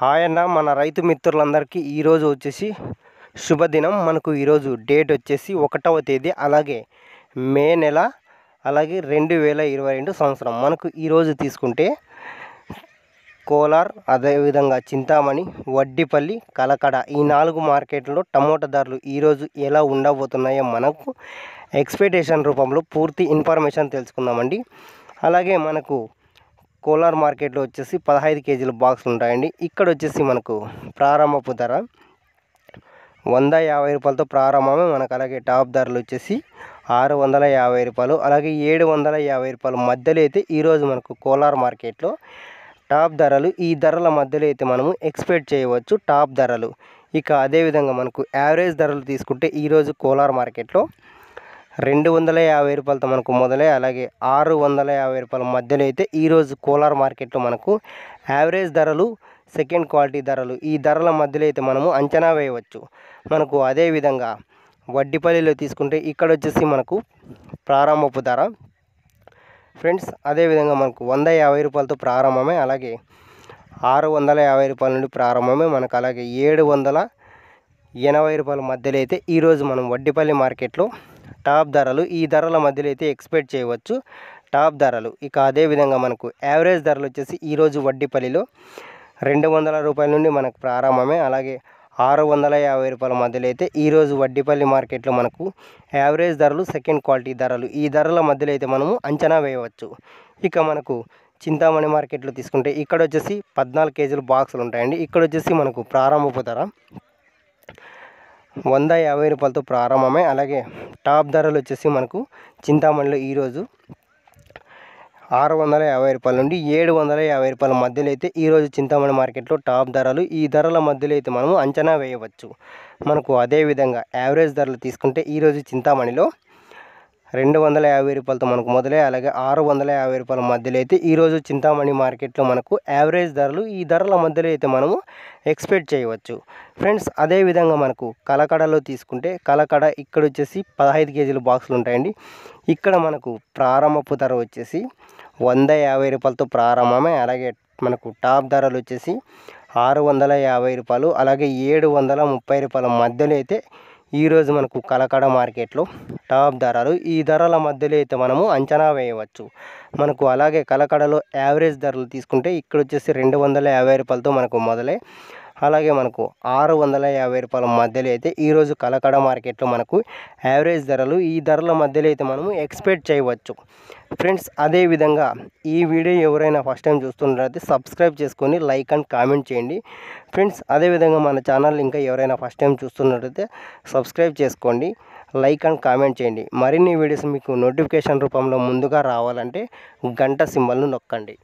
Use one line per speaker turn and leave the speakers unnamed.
hi అన్న మన రైతు మిత్రులందరికీ ఈరోజు వచ్చేసి శుభదినం మనకు ఈరోజు డేట్ వచ్చేసి ఒకటవ తేదీ అలాగే మే నెల అలాగే రెండు వేల ఇరవై రెండు సంవత్సరం మనకు ఈరోజు తీసుకుంటే కోలార్ అదేవిధంగా చింతామణి వడ్డిపల్లి కలకడ ఈ నాలుగు మార్కెట్లో టమోటా ధరలు ఈరోజు ఎలా ఉండబోతున్నాయో మనకు ఎక్స్పెక్టేషన్ రూపంలో పూర్తి ఇన్ఫర్మేషన్ తెలుసుకుందామండి అలాగే మనకు కోలార్ మార్కెట్లో వచ్చేసి పదహైదు కేజీల బాక్సులు ఉంటాయండి ఇక్కడ వచ్చేసి మనకు ప్రారంభపు ధర వంద యాభై రూపాయలతో ప్రారంభమే మనకు అలాగే టాప్ ధరలు వచ్చేసి ఆరు వందల యాభై రూపాయలు అలాగే ఏడు వందల యాభై రూపాయల మధ్యలో అయితే ఈరోజు మనకు కోలార్ మార్కెట్లో టాప్ ధరలు ఈ ధరల మధ్యలో అయితే మనము ఎక్స్పెక్ట్ చేయవచ్చు టాప్ ధరలు ఇక అదేవిధంగా మనకు యావరేజ్ ధరలు తీసుకుంటే ఈరోజు కోలార్ మార్కెట్లో రెండు వందల యాభై రూపాయలతో మనకు మొదలై అలాగే ఆరు వందల యాభై రూపాయల మధ్యలో అయితే ఈరోజు కోలార్ మార్కెట్లో మనకు యావరేజ్ ధరలు సెకండ్ క్వాలిటీ ధరలు ఈ ధరల మధ్యలో అయితే మనము అంచనా వేయవచ్చు మనకు అదేవిధంగా వడ్డీపల్లిలో తీసుకుంటే ఇక్కడ వచ్చేసి మనకు ప్రారంభపు ధర ఫ్రెండ్స్ అదేవిధంగా మనకు వంద యాభై రూపాయలతో ప్రారంభమే అలాగే ఆరు వందల యాభై రూపాయల నుండి ప్రారంభమే మనకు అలాగే ఏడు వందల ఎనభై రూపాయల మధ్యలో అయితే ఈరోజు మనం వడ్డిపల్లి మార్కెట్లో టాప్ ధరలు ఈ ధరల మధ్యలో అయితే ఎక్స్పెక్ట్ చేయవచ్చు టాప్ ధరలు ఇక అదేవిధంగా మనకు యావరేజ్ ధరలు వచ్చేసి ఈరోజు వడ్డీపల్లిలో రెండు వందల రూపాయల నుండి మనకు ప్రారంభమే అలాగే ఆరు వందల యాభై రూపాయల మధ్యలో అయితే ఈరోజు వడ్డీపల్లి మార్కెట్లో మనకు యావరేజ్ ధరలు సెకండ్ క్వాలిటీ ధరలు ఈ ధరల మధ్యలో అయితే మనము అంచనా వేయవచ్చు ఇక మనకు చింతామణి మార్కెట్లో తీసుకుంటే ఇక్కడ వచ్చేసి పద్నాలుగు కేజీలు బాక్సులు ఉంటాయండి ఇక్కడ వచ్చేసి మనకు ప్రారంభపు ధర వంద యాభై రూపాయలతో ప్రారంభమే అలాగే టాప్ ధరలు వచ్చేసి మనకు చింతామణిలో ఈరోజు ఆరు వందల యాభై రూపాయల నుండి ఏడు వందల యాభై రూపాయల మధ్యలో అయితే ఈరోజు చింతామణి మార్కెట్లో టాప్ ధరలు ఈ ధరల మధ్యలో అయితే మనము అంచనా వేయవచ్చు మనకు అదేవిధంగా యావరేజ్ ధరలు తీసుకుంటే ఈరోజు చింతామణిలో రెండు వందల యాభై రూపాయలతో మనకు మొదలై అలాగే ఆరు వందల యాభై రూపాయల మధ్యలో అయితే ఈరోజు చింతామణి మార్కెట్లో మనకు యావరేజ్ ధరలు ఈ ధరల మధ్యలో అయితే మనము ఎక్స్పెక్ట్ చేయవచ్చు ఫ్రెండ్స్ అదేవిధంగా మనకు కలకడలో తీసుకుంటే కలకడ ఇక్కడ వచ్చేసి పదహైదు కేజీల బాక్సులు ఉంటాయండి ఇక్కడ మనకు ప్రారంభపు ధర వచ్చేసి వంద యాభై రూపాయలతో ప్రారంభమే అలాగే మనకు టాప్ ధరలు వచ్చేసి ఆరు వందల యాభై రూపాయలు అలాగే ఏడు వందల ముప్పై రూపాయల మధ్యలో అయితే ఈరోజు మనకు కలకడ మార్కెట్లో టాప్ ధరలు ఈ ధరల మధ్యలో అయితే మనము అంచనా వేయవచ్చు మనకు అలాగే కలకడలో యావరేజ్ ధరలు తీసుకుంటే ఇక్కడ వచ్చేసి రెండు వందల యాభై రూపాయలతో మనకు మొదలై అలాగే మనకు ఆరు వందల యాభై రూపాయల మధ్యలో అయితే ఈరోజు కలకడ మార్కెట్లో మనకు యావరేజ్ ధరలు ఈ ధరల మధ్యలో అయితే మనము ఎక్స్పెక్ట్ చేయవచ్చు ఫ్రెండ్స్ అదేవిధంగా ఈ వీడియో ఎవరైనా ఫస్ట్ టైం చూస్తున్నట్లయితే సబ్స్క్రైబ్ చేసుకొని లైక్ అండ్ కామెంట్ చేయండి ఫ్రెండ్స్ అదేవిధంగా మన ఛానల్ ఇంకా ఎవరైనా ఫస్ట్ టైం చూస్తున్నట్లయితే సబ్స్క్రైబ్ చేసుకోండి లైక్ అండ్ కామెంట్ చేయండి మరిన్ని వీడియోస్ మీకు నోటిఫికేషన్ రూపంలో ముందుగా రావాలంటే గంట సింబల్ను నొక్కండి